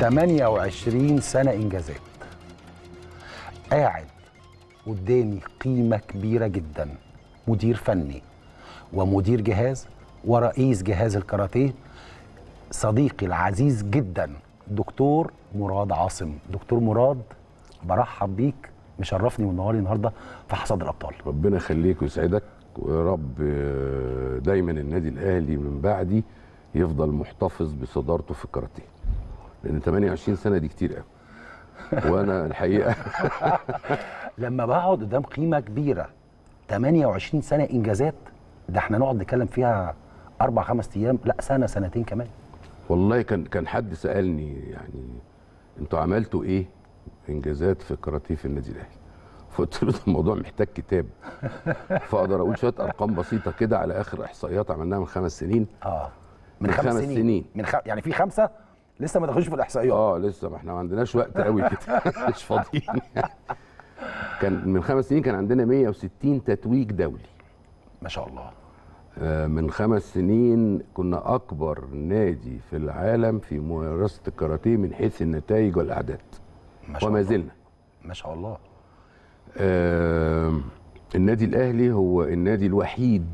28 سنة إنجازات قاعد قدامي قيمة كبيرة جدا مدير فني ومدير جهاز ورئيس جهاز الكاراتيه صديقي العزيز جدا دكتور مراد عاصم دكتور مراد برحب بيك مشرفني ومنورني النهارده في حصاد الابطال ربنا يخليك ويسعدك ويا رب دايما النادي الاهلي من بعدي يفضل محتفظ بصدارته في الكاراتيه لان 28 سنه دي كتير قوي وانا الحقيقه لما بقعد قدام قيمه كبيره 28 سنه انجازات ده احنا نقعد نتكلم فيها اربع خمس ايام لا سنه سنتين كمان والله كان كان حد سالني يعني انتوا عملتوا ايه انجازات في كراتيه في النادي الاهلي فقلت له الموضوع محتاج كتاب فاقدر اقول شويه ارقام بسيطه كده على اخر احصائيات عملناها من خمس سنين اه من, من خمس, خمس سنين, سنين. من خ... يعني في خمسه لسه ما دخلوش في الاحصائيات اه لسه ما احنا ما عندناش وقت قوي كده مش فاضيين كان من خمس سنين كان عندنا 160 تتويج دولي ما شاء الله آه، من خمس سنين كنا اكبر نادي في العالم في ممارسه الكاراتيه من حيث النتائج والاعداد ما شاء وما الله. زلنا ما شاء الله آه النادي الاهلي هو النادي الوحيد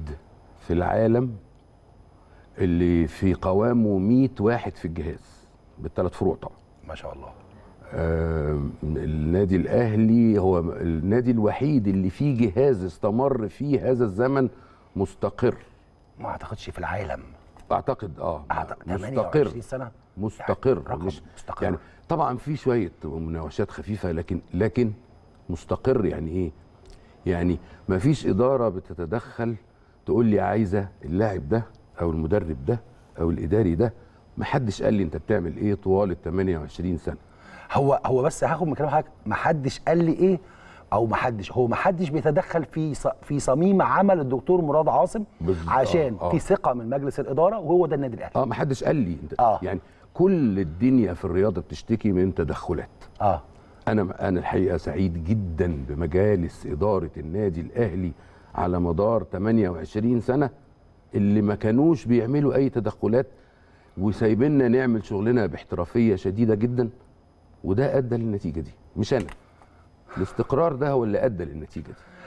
في العالم اللي في قوامه 100 واحد في الجهاز بالثلاث فروع طبعا ما شاء الله آه النادي الاهلي هو النادي الوحيد اللي فيه جهاز استمر فيه هذا الزمن مستقر ما اعتقدش في العالم اعتقد اه أعتقد مستقر سنه مستقر يعني رقم مش مستقر يعني طبعا في شويه مناوشات خفيفه لكن لكن مستقر يعني ايه يعني ما فيش اداره بتتدخل تقول لي عايزه اللاعب ده او المدرب ده او الاداري ده ما حدش قال لي انت بتعمل ايه طوال ال 28 سنه هو هو بس هاخد من كلام حضرتك ما حدش قال لي ايه او ما حدش هو ما حدش بيتدخل في في صميم عمل الدكتور مراد عاصم عشان آه آه. في ثقه من مجلس الاداره وهو ده النادي الاهلي اه ما حدش قال لي انت آه. يعني كل الدنيا في الرياضه بتشتكي من تدخلات اه انا انا الحقيقه سعيد جدا بمجالس اداره النادي الاهلي على مدار 28 سنه اللي ما كانوش بيعملوا اي تدخلات وسايبيننا نعمل شغلنا باحترافيه شديده جدا وده ادى للنتيجه دي مش انا الاستقرار ده هو اللي ادى للنتيجه دي